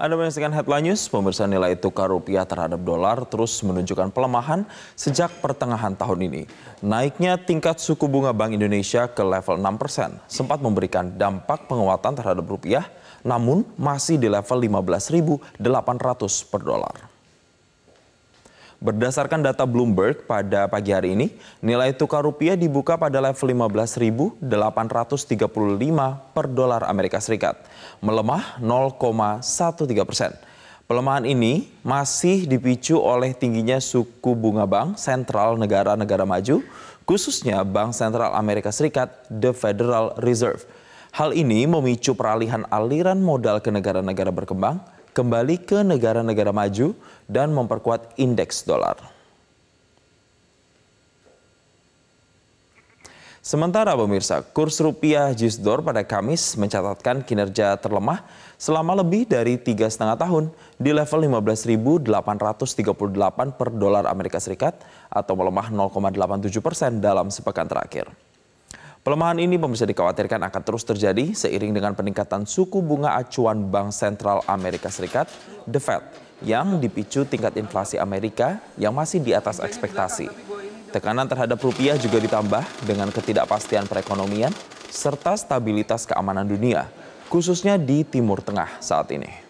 Anda menyaksikan headline news, pemirsa nilai tukar rupiah terhadap dolar terus menunjukkan pelemahan sejak pertengahan tahun ini. Naiknya tingkat suku bunga Bank Indonesia ke level 6% sempat memberikan dampak penguatan terhadap rupiah, namun masih di level 15.800 per dolar. Berdasarkan data Bloomberg pada pagi hari ini, nilai tukar rupiah dibuka pada level 15.835 per dolar Amerika Serikat, melemah 0,13 persen. Pelemahan ini masih dipicu oleh tingginya suku bunga bank sentral negara-negara maju, khususnya Bank Sentral Amerika Serikat, The Federal Reserve. Hal ini memicu peralihan aliran modal ke negara-negara berkembang, kembali ke negara-negara maju dan memperkuat indeks dolar. Sementara pemirsa, kurs rupiah Jisdor pada Kamis mencatatkan kinerja terlemah selama lebih dari tiga setengah tahun di level 15.838 per dolar Amerika Serikat atau melemah 0,87 persen dalam sepekan terakhir. Pelemahan ini pemirsa dikhawatirkan akan terus terjadi seiring dengan peningkatan suku bunga acuan Bank Sentral Amerika Serikat, The Fed, yang dipicu tingkat inflasi Amerika yang masih di atas ekspektasi. Tekanan terhadap rupiah juga ditambah dengan ketidakpastian perekonomian serta stabilitas keamanan dunia, khususnya di Timur Tengah saat ini.